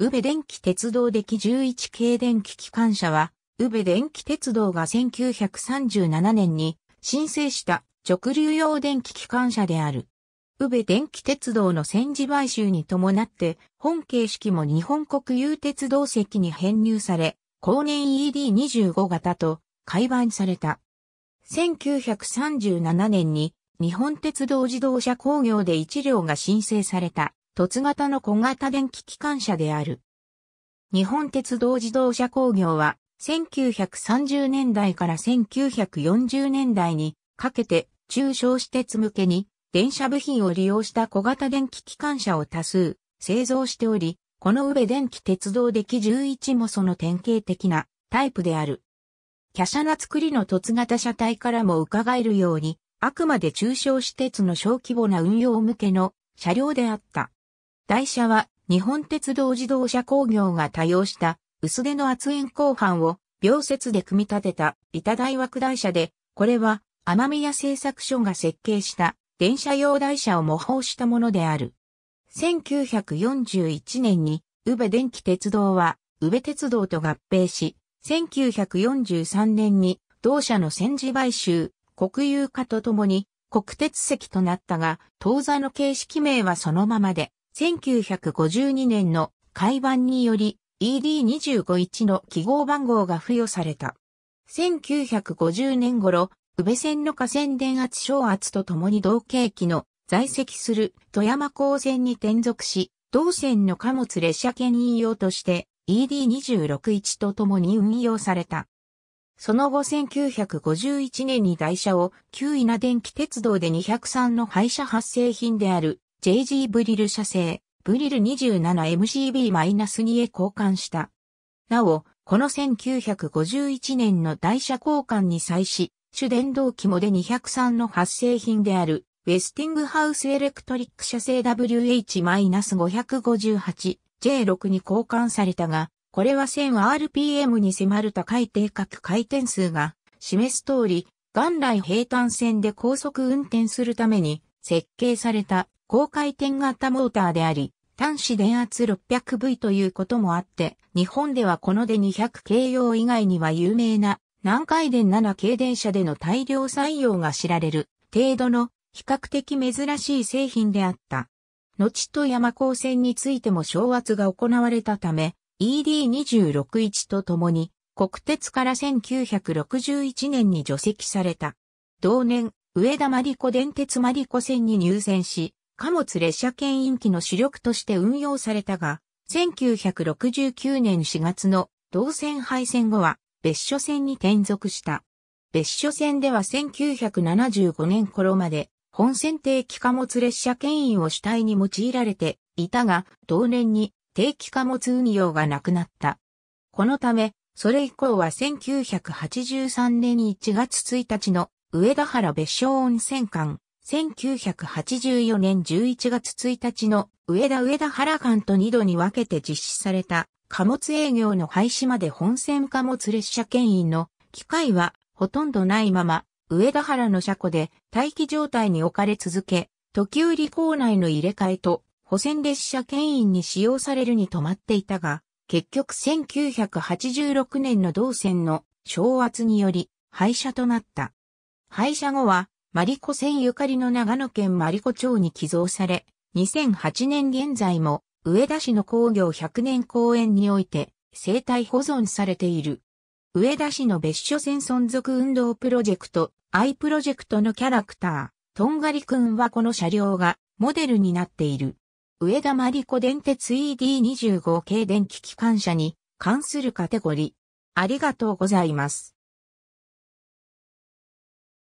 宇部電気鉄道歴11系電気機関車は、宇部電気鉄道が1937年に申請した直流用電気機関車である。宇部電気鉄道の戦時買収に伴って、本形式も日本国有鉄道席に編入され、後年 ED25 型と改版された。1937年に日本鉄道自動車工業で1両が申請された。凸型の小型電気機関車である。日本鉄道自動車工業は、1930年代から1940年代にかけて中小私鉄向けに電車部品を利用した小型電気機関車を多数製造しており、この上電気鉄道歴11もその典型的なタイプである。華奢な作りの凸型車体からも伺えるように、あくまで中小私鉄の小規模な運用向けの車両であった。台車は日本鉄道自動車工業が多用した薄手の圧縁鋼板を秒節で組み立てた板台枠台車で、これは天宮製作所が設計した電車用台車を模倣したものである。1941年に宇部電気鉄道は宇部鉄道と合併し、1943年に同社の戦時買収、国有化とともに国鉄席となったが、当座の形式名はそのままで、1952年の改版により ED251 の記号番号が付与された。1950年頃、宇部線の河川電圧小圧とともに同系機の在籍する富山港線に転属し、同線の貨物列車券。引用として ED261 とともに運用された。その後1951年に台車を旧稲電気鉄道で203の廃車発生品である JG ブリル社製、ブリル 27MCB-2 へ交換した。なお、この1951年の台車交換に際し、主電動機もで203の発生品である、ウェスティングハウスエレクトリック社製 WH-558J6 に交換されたが、これは 1000rpm に迫る高い定格回転数が示す通り、元来平坦線で高速運転するために設計された高回転型モーターであり、端子電圧 600V ということもあって、日本ではこので200 k 用以外には有名な南海電7 k 電車での大量採用が知られる程度の比較的珍しい製品であった。後と山高線についても昇圧が行われたため、ED261 とともに国鉄から1961年に除籍された。同年、上田真理子電鉄真理子線に入線し、貨物列車牽引機の主力として運用されたが、1969年4月の同線廃線後は別所線に転属した。別所線では1975年頃まで本線定期貨物列車牽引を主体に用いられていたが、同年に定期貨物運用がなくなった。このため、それ以降は1983年1月1日の上田原別所温泉間、1984年11月1日の上田上田原間と2度に分けて実施された貨物営業の廃止まで本線貨物列車牽引の機械はほとんどないまま上田原の車庫で待機状態に置かれ続け、時売構内の入れ替えと補線列車牽引に使用されるに止まっていたが、結局1986年の同線の昇圧により廃車となった。廃車後はマリコ線ゆかりの長野県マリコ町に寄贈され、2008年現在も、上田市の工業100年公園において、生態保存されている。上田市の別所線存続運動プロジェクト、i プロジェクトのキャラクター、とんがりくんはこの車両がモデルになっている。上田マリコ電鉄 ED25 系電気機関車に関するカテゴリー。ありがとうございます。